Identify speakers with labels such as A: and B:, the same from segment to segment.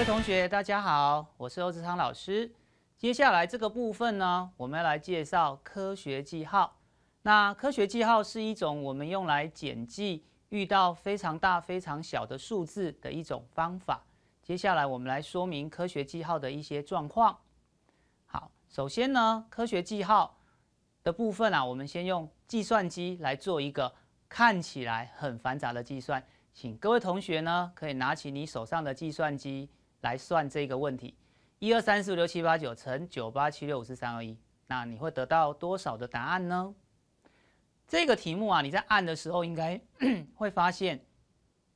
A: 各位同学，大家好，我是欧志昌老师。接下来这个部分呢，我们要来介绍科学记号。那科学记号是一种我们用来简记遇到非常大、非常小的数字的一种方法。接下来我们来说明科学记号的一些状况。好，首先呢，科学记号的部分啊，我们先用计算机来做一个看起来很繁杂的计算。请各位同学呢，可以拿起你手上的计算机。来算这个问题：一二三四五六七八九乘九八七六五四三二一，那你会得到多少的答案呢？这个题目啊，你在按的时候应该 会发现，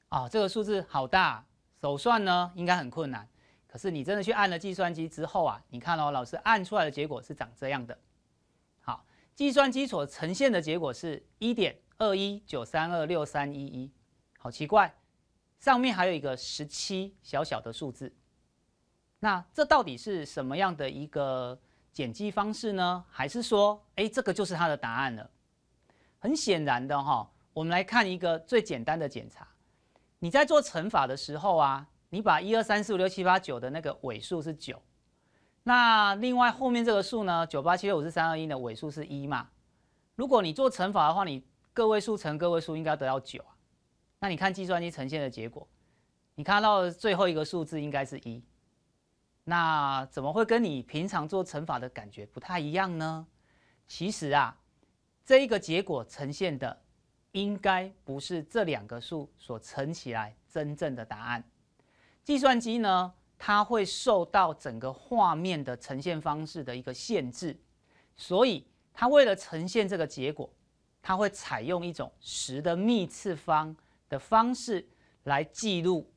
A: 啊，这个数字好大，手算呢应该很困难。可是你真的去按了计算机之后啊，你看哦，老师按出来的结果是长这样的。好，计算机所呈现的结果是一点二一九三二六三一一，好奇怪。上面还有一个十七小小的数字，那这到底是什么样的一个减积方式呢？还是说，哎，这个就是它的答案了？很显然的哈，我们来看一个最简单的检查。你在做乘法的时候啊，你把一二三四五六七八九的那个尾数是九，那另外后面这个数呢，九八七六五四三二一的尾数是一嘛？如果你做乘法的话，你个位数乘个位数应该得到九啊。那你看计算机呈现的结果，你看到最后一个数字应该是一，那怎么会跟你平常做乘法的感觉不太一样呢？其实啊，这一个结果呈现的应该不是这两个数所乘起来真正的答案。计算机呢，它会受到整个画面的呈现方式的一个限制，所以它为了呈现这个结果，它会采用一种十的幂次方。的方式来记录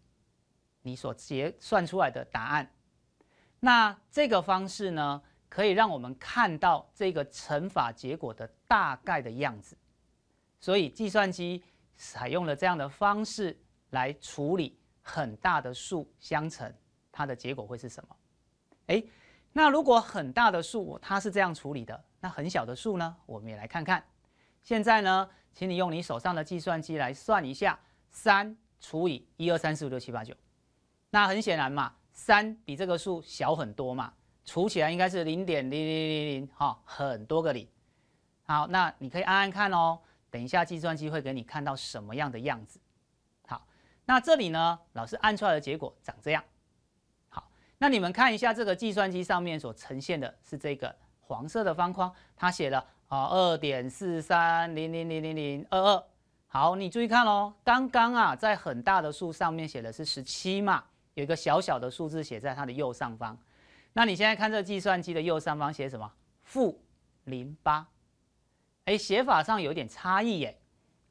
A: 你所结算出来的答案。那这个方式呢，可以让我们看到这个乘法结果的大概的样子。所以计算机采用了这样的方式来处理很大的数相乘，它的结果会是什么？哎，那如果很大的数它是这样处理的，那很小的数呢？我们也来看看。现在呢，请你用你手上的计算机来算一下。三除以一二三四五六七八九，那很显然嘛，三比这个数小很多嘛，除起来应该是零点零零零零哈，很多个零。好，那你可以按按看哦，等一下计算机会给你看到什么样的样子。好，那这里呢，老师按出来的结果长这样。好，那你们看一下这个计算机上面所呈现的是这个黄色的方框，它写了啊，二点四三零零零零零二二。好，你注意看喽，刚刚啊，在很大的数上面写的是十七嘛，有一个小小的数字写在它的右上方。那你现在看这计算机的右上方写什么？负零八。哎，写法上有点差异耶。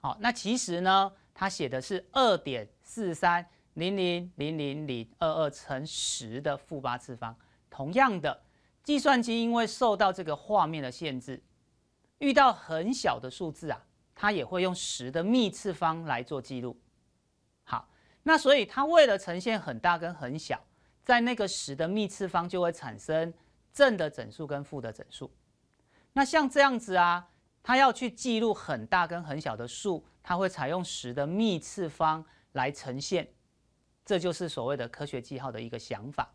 A: 好，那其实呢，它写的是二点四三零零零零零二二乘十的负八次方。同样的，计算机因为受到这个画面的限制，遇到很小的数字啊。它也会用十的幂次方来做记录，好，那所以它为了呈现很大跟很小，在那个十的幂次方就会产生正的整数跟负的整数。那像这样子啊，它要去记录很大跟很小的数，它会采用十的幂次方来呈现，这就是所谓的科学记号的一个想法。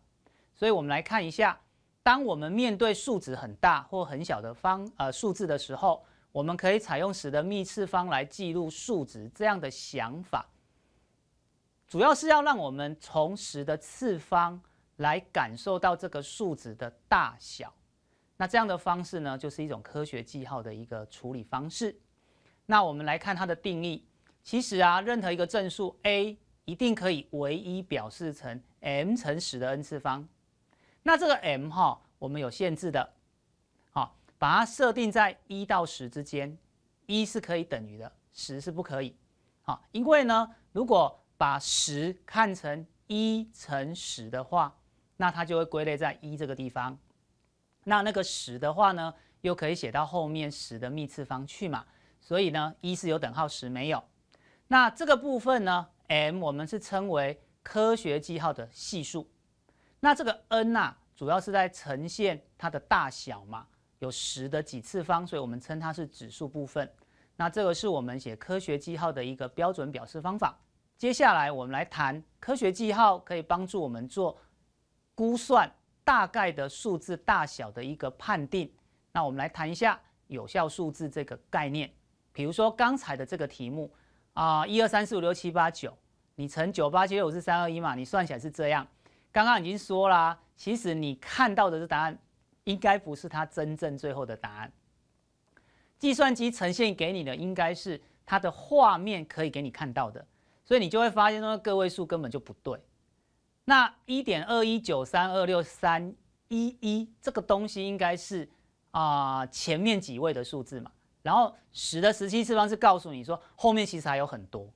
A: 所以我们来看一下，当我们面对数值很大或很小的方呃数字的时候。我们可以采用十的幂次方来记录数值这样的想法，主要是要让我们从十的次方来感受到这个数值的大小。那这样的方式呢，就是一种科学记号的一个处理方式。那我们来看它的定义。其实啊，任何一个正数 a 一定可以唯一表示成 m 乘十的 n 次方。那这个 m 哈，我们有限制的。把它设定在一到十之间，一是可以等于的，十是不可以。好，因为呢，如果把十看成一乘十的话，那它就会归类在一这个地方。那那个十的话呢，又可以写到后面十的幂次方去嘛。所以呢，一是有等号，十没有。那这个部分呢，m 我们是称为科学记号的系数。那这个 n 啊，主要是在呈现它的大小嘛。有十的几次方，所以我们称它是指数部分。那这个是我们写科学记号的一个标准表示方法。接下来我们来谈科学记号可以帮助我们做估算，大概的数字大小的一个判定。那我们来谈一下有效数字这个概念。比如说刚才的这个题目啊，一二三四五六七八九，你乘九八七六五四三二一嘛，你算起来是这样。刚刚已经说了，其实你看到的是答案。应该不是它真正最后的答案。计算机呈现给你的，应该是它的画面可以给你看到的，所以你就会发现那个个位数根本就不对。那一点二一九三二六三一一这个东西，应该是啊前面几位的数字嘛。然后十的十七次方是告诉你说后面其实还有很多。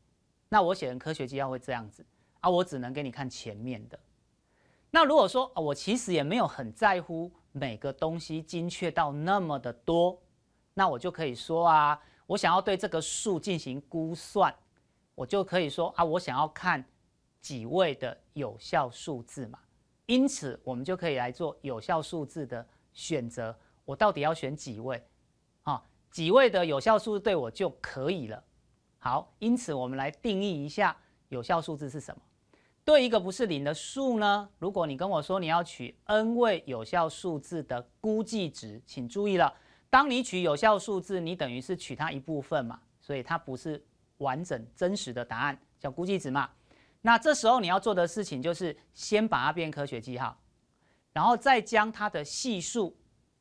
A: 那我写成科学纪要会这样子啊，我只能给你看前面的。那如果说啊，我其实也没有很在乎。每个东西精确到那么的多，那我就可以说啊，我想要对这个数进行估算，我就可以说啊，我想要看几位的有效数字嘛。因此，我们就可以来做有效数字的选择，我到底要选几位啊？几位的有效数字对我就可以了。好，因此我们来定义一下有效数字是什么。对一个不是零的数呢？如果你跟我说你要取 n 位有效数字的估计值，请注意了，当你取有效数字，你等于是取它一部分嘛，所以它不是完整真实的答案，叫估计值嘛。那这时候你要做的事情就是先把它变科学记号，然后再将它的系数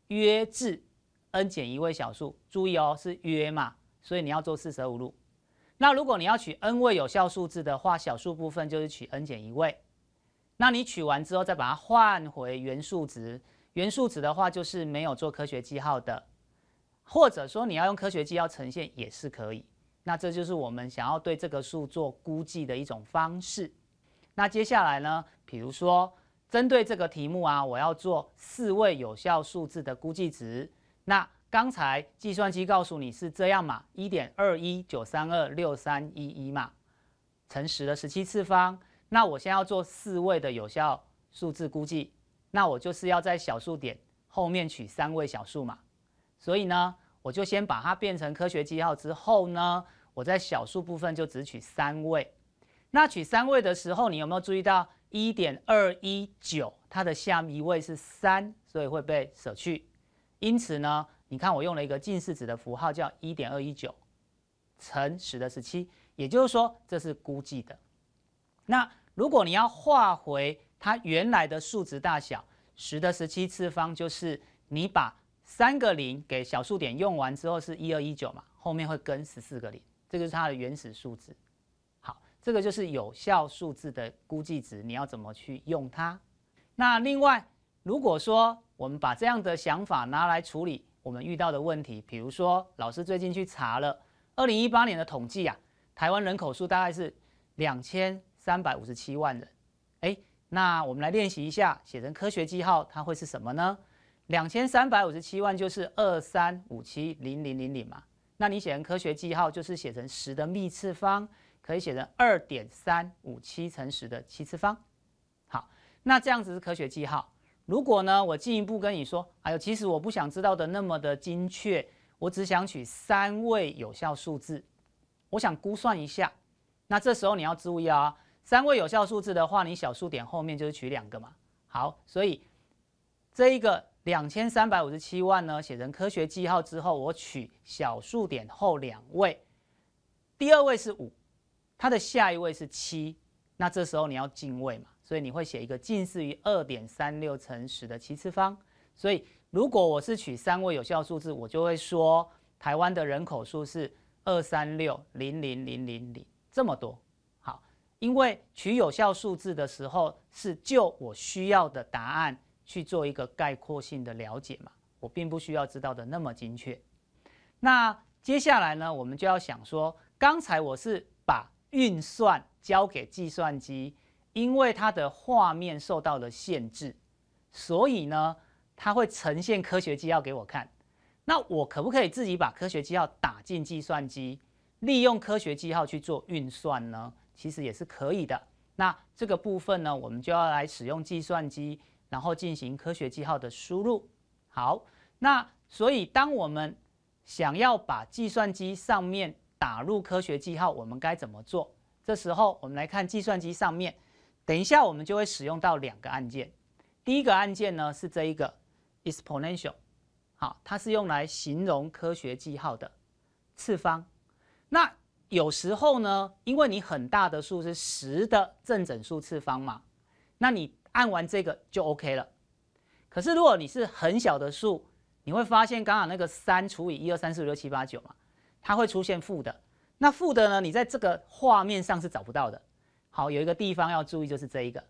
A: 约至 n 减一位小数。注意哦，是约嘛，所以你要做四舍五入。那如果你要取 n 位有效数字的话，小数部分就是取 n 减一位。那你取完之后，再把它换回原数值。原数值的话，就是没有做科学记号的，或者说你要用科学记号呈现也是可以。那这就是我们想要对这个数做估计的一种方式。那接下来呢，比如说针对这个题目啊，我要做四位有效数字的估计值。那刚才计算机告诉你是这样嘛，一点二一九三二六三一一嘛，乘十的十七次方。那我现在做四位的有效数字估计，那我就是要在小数点后面取三位小数嘛。所以呢，我就先把它变成科学记号之后呢，我在小数部分就只取三位。那取三位的时候，你有没有注意到一点二一九，它的下一位是三，所以会被舍去。因此呢？你看，我用了一个近似值的符号，叫一点二一九乘十的十七，也就是说，这是估计的。那如果你要化回它原来的数值大小，十的十七次方，就是你把三个零给小数点用完之后是一二一九嘛，后面会跟十四个零，这就是它的原始数值。好，这个就是有效数字的估计值，你要怎么去用它？那另外，如果说我们把这样的想法拿来处理。我们遇到的问题，比如说老师最近去查了二零一八年的统计啊，台湾人口数大概是两千三百五十七万人。哎，那我们来练习一下，写成科学记号，它会是什么呢？两千三百五十七万就是二三五七零零零零嘛，那你写成科学记号就是写成十的幂次方，可以写成二点三五七乘十的七次方。好，那这样子是科学记号。如果呢，我进一步跟你说，哎呦，其实我不想知道的那么的精确，我只想取三位有效数字，我想估算一下。那这时候你要注意啊，三位有效数字的话，你小数点后面就是取两个嘛。好，所以这一个两千三百五十七万呢，写成科学记号之后，我取小数点后两位，第二位是五，它的下一位是七，那这时候你要进位嘛。所以你会写一个近似于二点三六乘十的七次方。所以如果我是取三位有效数字，我就会说台湾的人口数是二三六零零零零零这么多。好，因为取有效数字的时候是就我需要的答案去做一个概括性的了解嘛，我并不需要知道的那么精确。那接下来呢，我们就要想说，刚才我是把运算交给计算机。因为它的画面受到了限制，所以呢，它会呈现科学记号给我看。那我可不可以自己把科学记号打进计算机，利用科学记号去做运算呢？其实也是可以的。那这个部分呢，我们就要来使用计算机，然后进行科学记号的输入。好，那所以当我们想要把计算机上面打入科学记号，我们该怎么做？这时候我们来看计算机上面。等一下，我们就会使用到两个按键。第一个按键呢是这一个 exponential，好，它是用来形容科学记号的次方。那有时候呢，因为你很大的数是十的正整数次方嘛，那你按完这个就 OK 了。可是如果你是很小的数，你会发现刚好那个三除以一二三四五六七八九嘛，它会出现负的。那负的呢，你在这个画面上是找不到的。好，有一个地方要注意，就是这一个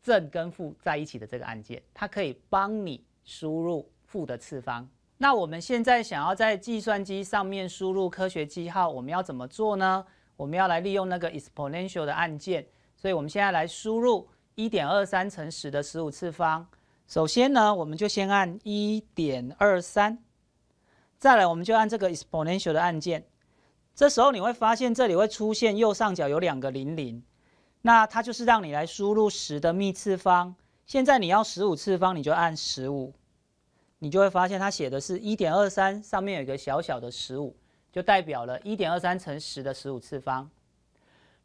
A: 正跟负在一起的这个按键，它可以帮你输入负的次方。那我们现在想要在计算机上面输入科学记号，我们要怎么做呢？我们要来利用那个 exponential 的按键。所以我们现在来输入一点二三乘十的十五次方。首先呢，我们就先按一点二三，再来我们就按这个 exponential 的按键。这时候你会发现，这里会出现右上角有两个零零，那它就是让你来输入十的幂次方。现在你要十五次方，你就按十五，你就会发现它写的是一点二三，上面有一个小小的十五，就代表了一点二三乘十的十五次方。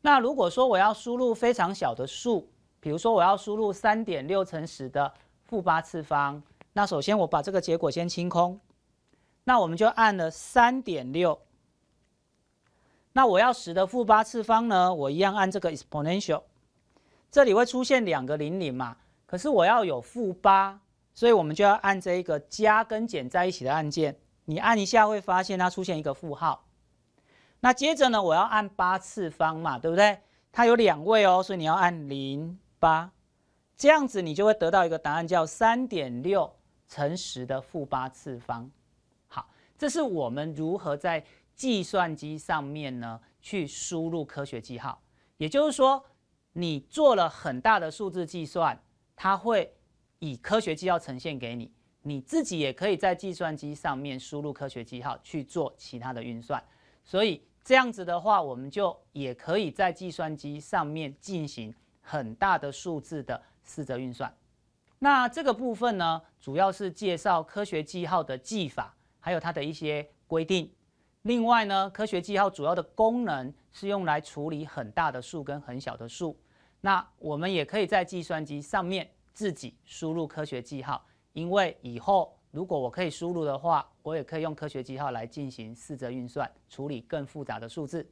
A: 那如果说我要输入非常小的数，比如说我要输入三点六乘十的负八次方，那首先我把这个结果先清空，那我们就按了三点六。那我要十的负八次方呢？我一样按这个 exponential，这里会出现两个零零嘛？可是我要有负八，所以我们就要按这一个加跟减在一起的按键。你按一下会发现它出现一个负号。那接着呢，我要按八次方嘛，对不对？它有两位哦，所以你要按零八，这样子你就会得到一个答案，叫三点六乘十的负八次方。好，这是我们如何在。计算机上面呢，去输入科学记号，也就是说，你做了很大的数字计算，它会以科学记号呈现给你。你自己也可以在计算机上面输入科学记号去做其他的运算。所以这样子的话，我们就也可以在计算机上面进行很大的数字的四则运算。那这个部分呢，主要是介绍科学记号的记法，还有它的一些规定。另外呢，科学记号主要的功能是用来处理很大的数跟很小的数。那我们也可以在计算机上面自己输入科学记号，因为以后如果我可以输入的话，我也可以用科学记号来进行四则运算，处理更复杂的数字。